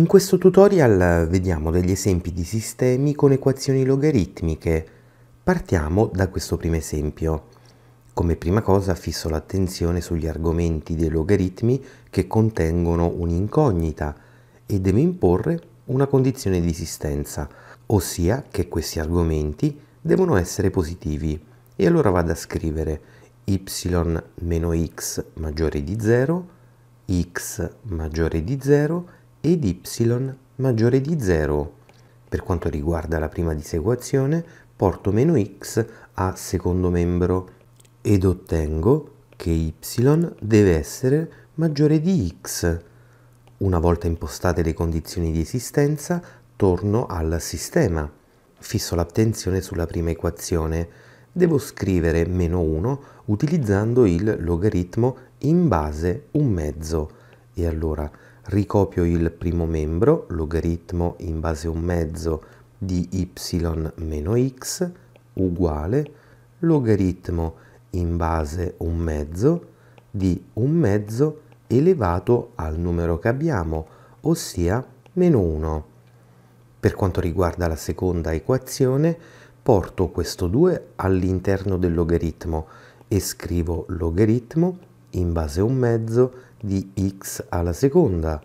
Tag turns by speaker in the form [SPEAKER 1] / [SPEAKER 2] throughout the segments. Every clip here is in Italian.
[SPEAKER 1] In questo tutorial vediamo degli esempi di sistemi con equazioni logaritmiche. Partiamo da questo primo esempio. Come prima cosa fisso l'attenzione sugli argomenti dei logaritmi che contengono un'incognita e devo imporre una condizione di esistenza, ossia che questi argomenti devono essere positivi. E allora vado a scrivere y x maggiore di 0, x maggiore di 0 ed y maggiore di 0. Per quanto riguarda la prima disequazione, porto meno x a secondo membro ed ottengo che y deve essere maggiore di x. Una volta impostate le condizioni di esistenza, torno al sistema. Fisso l'attenzione sulla prima equazione. Devo scrivere meno 1 utilizzando il logaritmo in base un mezzo. E allora ricopio il primo membro, logaritmo in base a un mezzo di y meno x uguale logaritmo in base a un mezzo di un mezzo elevato al numero che abbiamo, ossia meno 1. Per quanto riguarda la seconda equazione, porto questo 2 all'interno del logaritmo e scrivo logaritmo in base a un mezzo di x alla seconda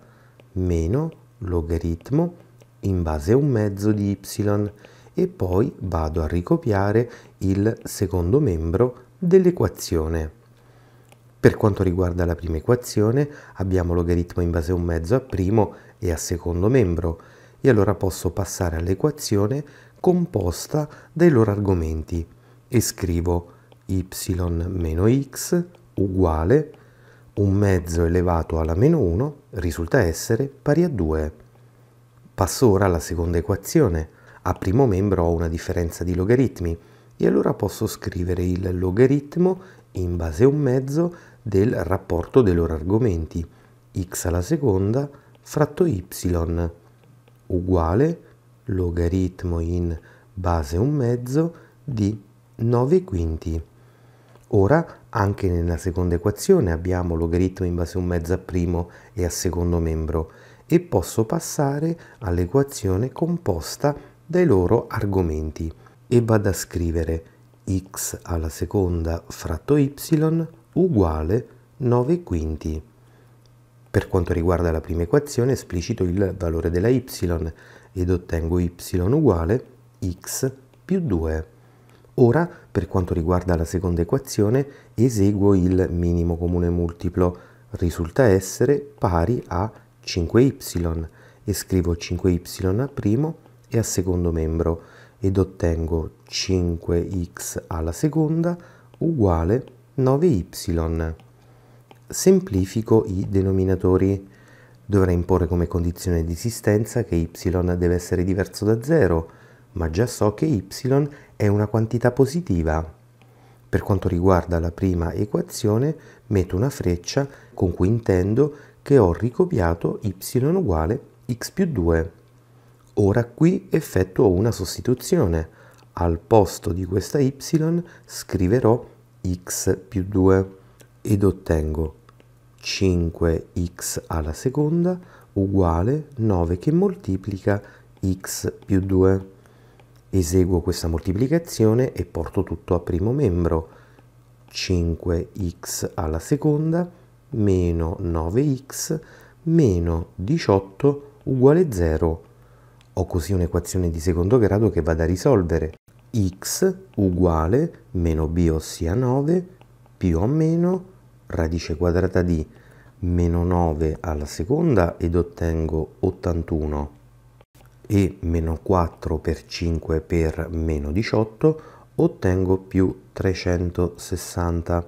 [SPEAKER 1] meno logaritmo in base a un mezzo di y e poi vado a ricopiare il secondo membro dell'equazione. Per quanto riguarda la prima equazione abbiamo logaritmo in base a un mezzo a primo e a secondo membro e allora posso passare all'equazione composta dai loro argomenti e scrivo y x uguale un mezzo elevato alla meno 1 risulta essere pari a 2. Passo ora alla seconda equazione. A primo membro ho una differenza di logaritmi e allora posso scrivere il logaritmo in base a un mezzo del rapporto dei loro argomenti x alla seconda fratto y uguale logaritmo in base a un mezzo di 9 quinti. Ora anche nella seconda equazione abbiamo logaritmo in base a un mezzo a primo e a secondo membro e posso passare all'equazione composta dai loro argomenti e vado a scrivere x alla seconda fratto y uguale 9 quinti. Per quanto riguarda la prima equazione esplicito il valore della y ed ottengo y uguale x più 2. Ora, per quanto riguarda la seconda equazione, eseguo il minimo comune multiplo, risulta essere pari a 5y e scrivo 5y al primo e al secondo membro ed ottengo 5x alla seconda uguale 9y. Semplifico i denominatori. Dovrei imporre come condizione di esistenza che y deve essere diverso da 0, ma già so che y è una quantità positiva. Per quanto riguarda la prima equazione, metto una freccia con cui intendo che ho ricopiato y uguale x più 2. Ora qui effettuo una sostituzione. Al posto di questa y scriverò x più 2 ed ottengo 5x alla seconda uguale 9 che moltiplica x più 2. Eseguo questa moltiplicazione e porto tutto a primo membro. 5x alla seconda meno 9x meno 18 uguale 0. Ho così un'equazione di secondo grado che vado a risolvere. x uguale meno b ossia 9 più o meno radice quadrata di meno 9 alla seconda ed ottengo 81 e meno 4 per 5 per meno 18 ottengo più 360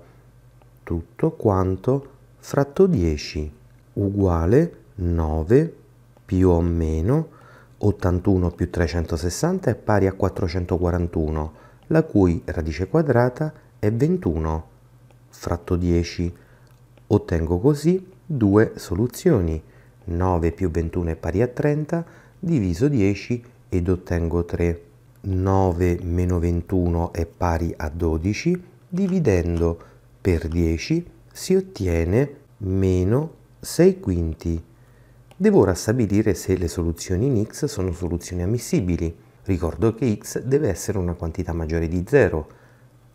[SPEAKER 1] tutto quanto fratto 10 uguale 9 più o meno 81 più 360 è pari a 441 la cui radice quadrata è 21 fratto 10 ottengo così due soluzioni 9 più 21 è pari a 30 diviso 10 ed ottengo 3. 9 meno 21 è pari a 12, dividendo per 10 si ottiene meno 6 quinti. Devo ora stabilire se le soluzioni in x sono soluzioni ammissibili. Ricordo che x deve essere una quantità maggiore di 0.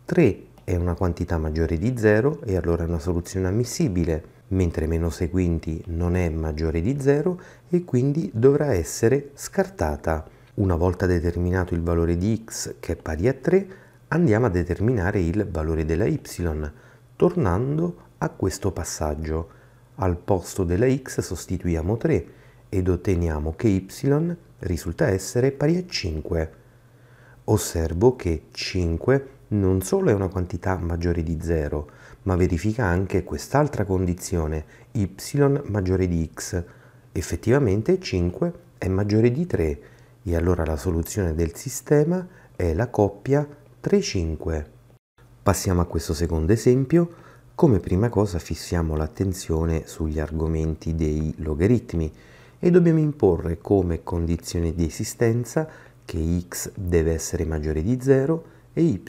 [SPEAKER 1] 3 è una quantità maggiore di 0 e allora è una soluzione ammissibile mentre meno seguenti non è maggiore di 0 e quindi dovrà essere scartata. Una volta determinato il valore di x che è pari a 3, andiamo a determinare il valore della y, tornando a questo passaggio. Al posto della x sostituiamo 3 ed otteniamo che y risulta essere pari a 5. Osservo che 5 non solo è una quantità maggiore di 0, ma verifica anche quest'altra condizione, y maggiore di x. Effettivamente 5 è maggiore di 3 e allora la soluzione del sistema è la coppia 3-5. Passiamo a questo secondo esempio. Come prima cosa fissiamo l'attenzione sugli argomenti dei logaritmi e dobbiamo imporre come condizione di esistenza che x deve essere maggiore di 0 e y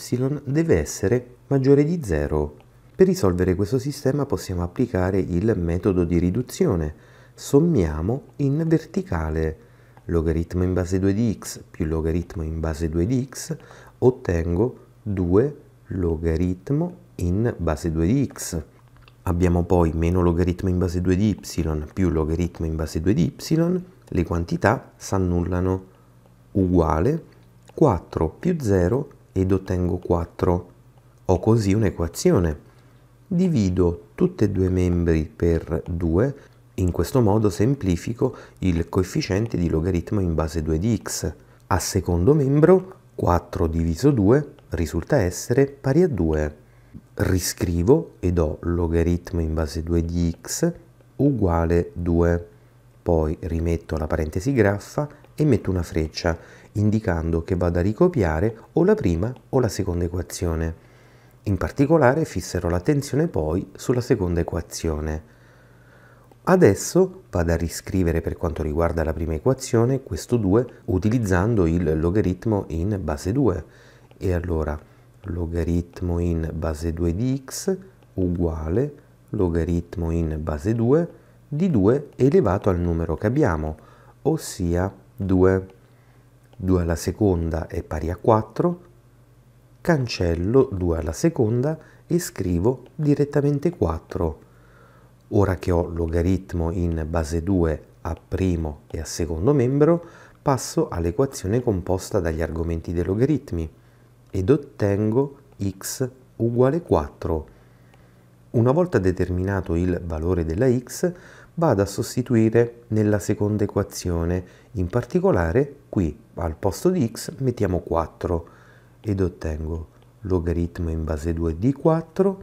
[SPEAKER 1] deve essere maggiore di 0. Per risolvere questo sistema possiamo applicare il metodo di riduzione. Sommiamo in verticale logaritmo in base 2 di x più logaritmo in base 2 di x, ottengo 2 logaritmo in base 2 di x. Abbiamo poi meno logaritmo in base 2 di y più logaritmo in base 2 di y, le quantità s'annullano, uguale 4 più 0 ed ottengo 4. Ho così un'equazione divido tutti e due i membri per 2, in questo modo semplifico il coefficiente di logaritmo in base 2 di x. A secondo membro 4 diviso 2 risulta essere pari a 2. Riscrivo ed ho logaritmo in base 2 di x uguale 2. Poi rimetto la parentesi graffa e metto una freccia, indicando che vado a ricopiare o la prima o la seconda equazione. In particolare fissero l'attenzione poi sulla seconda equazione. Adesso vado a riscrivere per quanto riguarda la prima equazione questo 2 utilizzando il logaritmo in base 2. E allora logaritmo in base 2 di x uguale logaritmo in base 2 di 2 elevato al numero che abbiamo, ossia 2. 2 alla seconda è pari a 4, cancello 2 alla seconda e scrivo direttamente 4. Ora che ho logaritmo in base 2 a primo e a secondo membro, passo all'equazione composta dagli argomenti dei logaritmi ed ottengo x uguale 4. Una volta determinato il valore della x, vado a sostituire nella seconda equazione, in particolare qui al posto di x mettiamo 4 ed ottengo logaritmo in base 2 di 4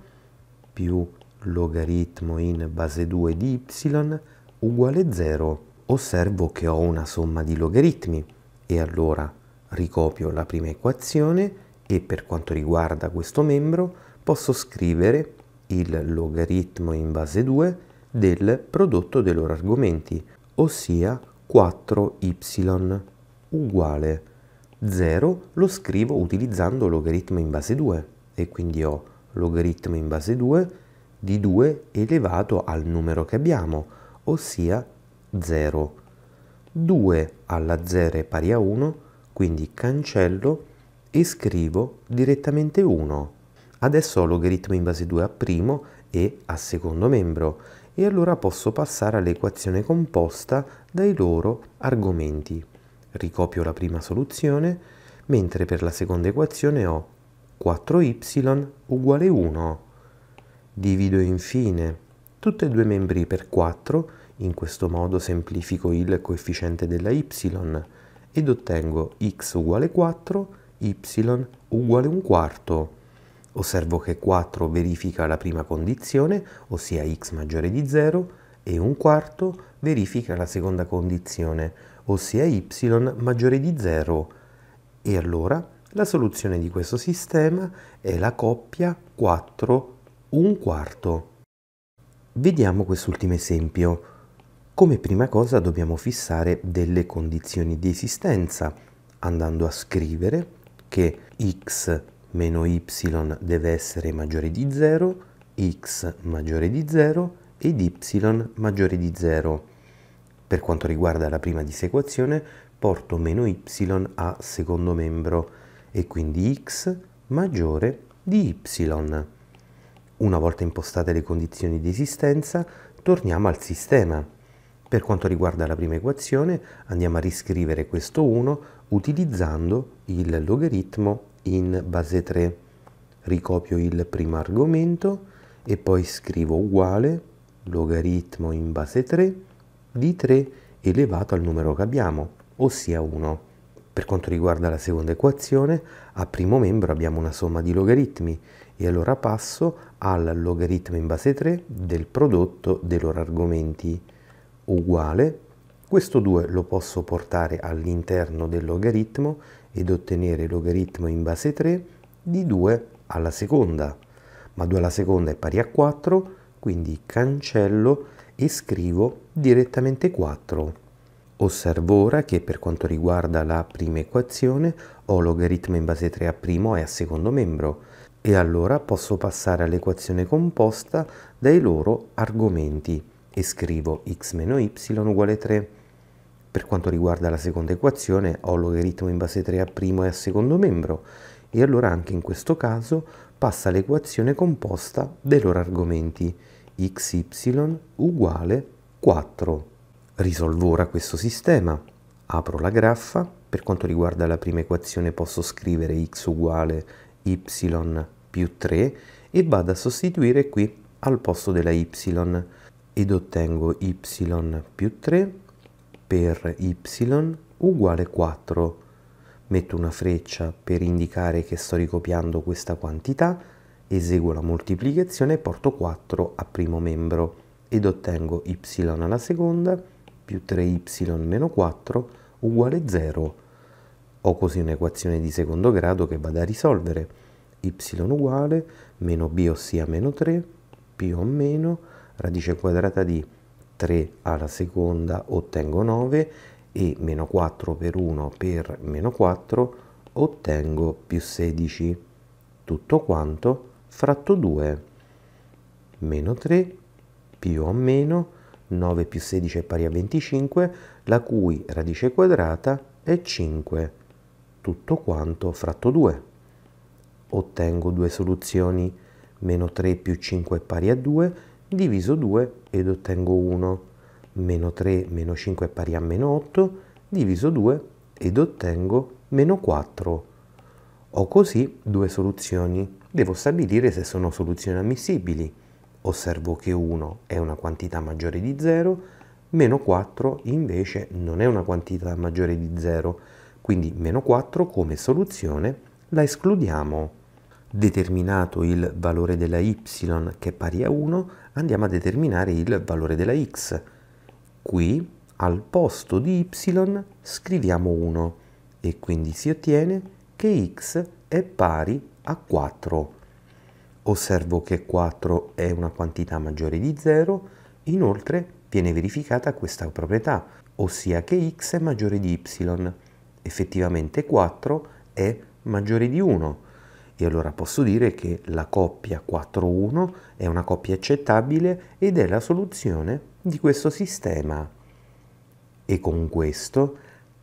[SPEAKER 1] più logaritmo in base 2 di y uguale 0. Osservo che ho una somma di logaritmi e allora ricopio la prima equazione e per quanto riguarda questo membro posso scrivere il logaritmo in base 2 del prodotto dei loro argomenti, ossia 4y uguale 0 lo scrivo utilizzando logaritmo in base 2 e quindi ho logaritmo in base 2 di 2 elevato al numero che abbiamo, ossia 0. 2 alla 0 è pari a 1, quindi cancello e scrivo direttamente 1. Adesso ho logaritmo in base 2 a primo e a secondo membro e allora posso passare all'equazione composta dai loro argomenti ricopio la prima soluzione, mentre per la seconda equazione ho 4y uguale 1. Divido infine tutti e due i membri per 4, in questo modo semplifico il coefficiente della y ed ottengo x uguale 4, y uguale un quarto. Osservo che 4 verifica la prima condizione, ossia x maggiore di 0, e un quarto verifica la seconda condizione, ossia y maggiore di 0 e allora la soluzione di questo sistema è la coppia 4 1 quarto. Vediamo quest'ultimo esempio. Come prima cosa dobbiamo fissare delle condizioni di esistenza andando a scrivere che x meno y deve essere maggiore di 0, x maggiore di 0 ed y maggiore di 0. Per quanto riguarda la prima disequazione porto meno y a secondo membro e quindi x maggiore di y. Una volta impostate le condizioni di esistenza, torniamo al sistema. Per quanto riguarda la prima equazione, andiamo a riscrivere questo 1 utilizzando il logaritmo in base 3. Ricopio il primo argomento e poi scrivo uguale logaritmo in base 3 di 3 elevato al numero che abbiamo, ossia 1. Per quanto riguarda la seconda equazione, a primo membro abbiamo una somma di logaritmi e allora passo al logaritmo in base 3 del prodotto dei loro argomenti uguale. Questo 2 lo posso portare all'interno del logaritmo ed ottenere logaritmo in base 3 di 2 alla seconda. Ma 2 alla seconda è pari a 4, quindi cancello e scrivo direttamente 4. Osservo ora che per quanto riguarda la prima equazione ho logaritmo in base 3 a primo e a secondo membro e allora posso passare all'equazione composta dai loro argomenti e scrivo x meno y uguale 3. Per quanto riguarda la seconda equazione ho logaritmo in base 3 a primo e a secondo membro e allora anche in questo caso passa l'equazione composta dei loro argomenti xy uguale 4. Risolvo ora questo sistema. Apro la graffa. Per quanto riguarda la prima equazione posso scrivere x uguale y più 3 e vado a sostituire qui al posto della y ed ottengo y più 3 per y uguale 4. Metto una freccia per indicare che sto ricopiando questa quantità Eseguo la moltiplicazione e porto 4 a primo membro ed ottengo y alla seconda più 3y meno 4 uguale 0. Ho così un'equazione di secondo grado che vado a risolvere y uguale meno b ossia meno 3 più o meno radice quadrata di 3 alla seconda ottengo 9 e meno 4 per 1 per meno 4 ottengo più 16. Tutto quanto fratto 2, meno 3, più o meno 9 più 16 è pari a 25, la cui radice quadrata è 5, tutto quanto fratto 2. Ottengo due soluzioni, meno 3 più 5 è pari a 2, diviso 2 ed ottengo 1, meno 3 meno 5 è pari a meno 8, diviso 2 ed ottengo meno 4. Ho così due soluzioni, devo stabilire se sono soluzioni ammissibili. Osservo che 1 è una quantità maggiore di 0, meno 4 invece non è una quantità maggiore di 0, quindi meno 4 come soluzione la escludiamo. Determinato il valore della y che è pari a 1, andiamo a determinare il valore della x. Qui al posto di y scriviamo 1 e quindi si ottiene che x è pari a a 4. Osservo che 4 è una quantità maggiore di 0, inoltre viene verificata questa proprietà, ossia che x è maggiore di y. Effettivamente 4 è maggiore di 1. E allora posso dire che la coppia 4-1 è una coppia accettabile ed è la soluzione di questo sistema. E con questo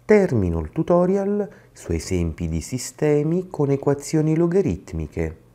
[SPEAKER 1] termino il tutorial su esempi di sistemi con equazioni logaritmiche.